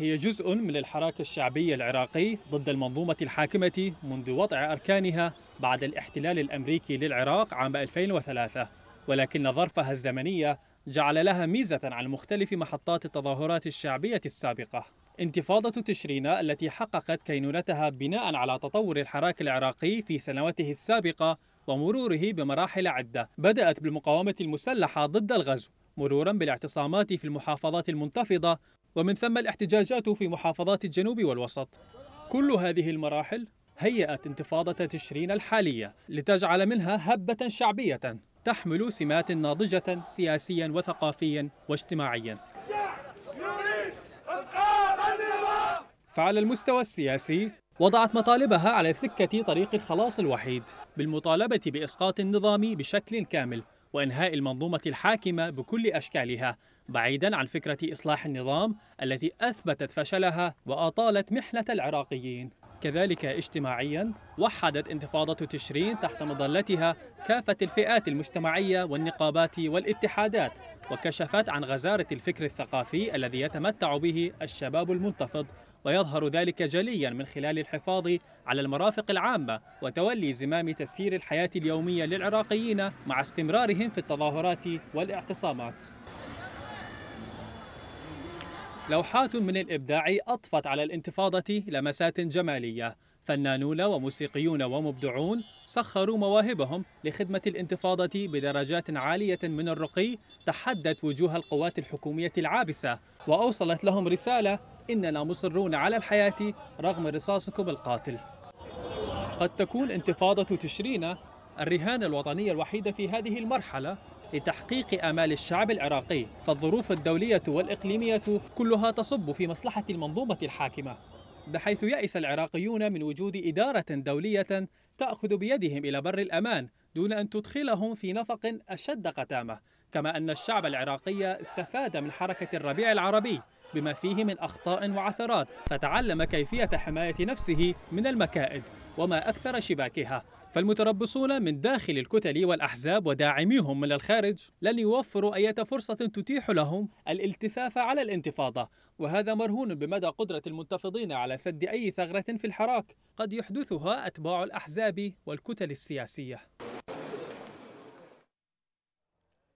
هي جزء من الحراك الشعبي العراقي ضد المنظومة الحاكمة منذ وضع أركانها بعد الاحتلال الأمريكي للعراق عام 2003 ولكن ظرفها الزمنية جعل لها ميزة عن مختلف محطات التظاهرات الشعبية السابقة انتفاضة تشرين التي حققت كينونتها بناء على تطور الحراك العراقي في سنواته السابقة ومروره بمراحل عدة بدأت بالمقاومة المسلحة ضد الغزو مرورا بالاعتصامات في المحافظات المنتفضة ومن ثم الاحتجاجات في محافظات الجنوب والوسط كل هذه المراحل هيأت انتفاضة تشرين الحالية لتجعل منها هبة شعبية تحمل سمات ناضجة سياسيا وثقافيا واجتماعيا فعلى المستوى السياسي وضعت مطالبها على سكة طريق الخلاص الوحيد بالمطالبة بإسقاط النظام بشكل كامل وإنهاء المنظومة الحاكمة بكل أشكالها بعيدا عن فكرة إصلاح النظام التي أثبتت فشلها وأطالت محنة العراقيين كذلك اجتماعيا وحدت انتفاضة تشرين تحت مظلتها كافة الفئات المجتمعية والنقابات والاتحادات وكشفت عن غزارة الفكر الثقافي الذي يتمتع به الشباب المنتفض ويظهر ذلك جليا من خلال الحفاظ على المرافق العامة وتولي زمام تسيير الحياة اليومية للعراقيين مع استمرارهم في التظاهرات والاعتصامات لوحات من الإبداع أطفت على الانتفاضة لمسات جمالية فنانون وموسيقيون ومبدعون سخروا مواهبهم لخدمة الانتفاضة بدرجات عالية من الرقي تحدت وجوه القوات الحكومية العابسة وأوصلت لهم رسالة إننا مصرون على الحياة رغم رصاصكم القاتل قد تكون انتفاضة تشرين الرهان الوطنية الوحيدة في هذه المرحلة لتحقيق آمال الشعب العراقي فالظروف الدولية والإقليمية كلها تصب في مصلحة المنظومة الحاكمة بحيث يأس العراقيون من وجود إدارة دولية تأخذ بيدهم إلى بر الأمان دون أن تدخلهم في نفق أشد قتامة كما أن الشعب العراقي استفاد من حركة الربيع العربي بما فيه من أخطاء وعثرات فتعلم كيفية حماية نفسه من المكائد وما أكثر شباكها فالمتربصون من داخل الكتل والأحزاب وداعميهم من الخارج لن يوفروا أي فرصة تتيح لهم الالتفاف على الانتفاضة وهذا مرهون بمدى قدرة المنتفضين على سد أي ثغرة في الحراك قد يحدثها أتباع الأحزاب والكتل السياسية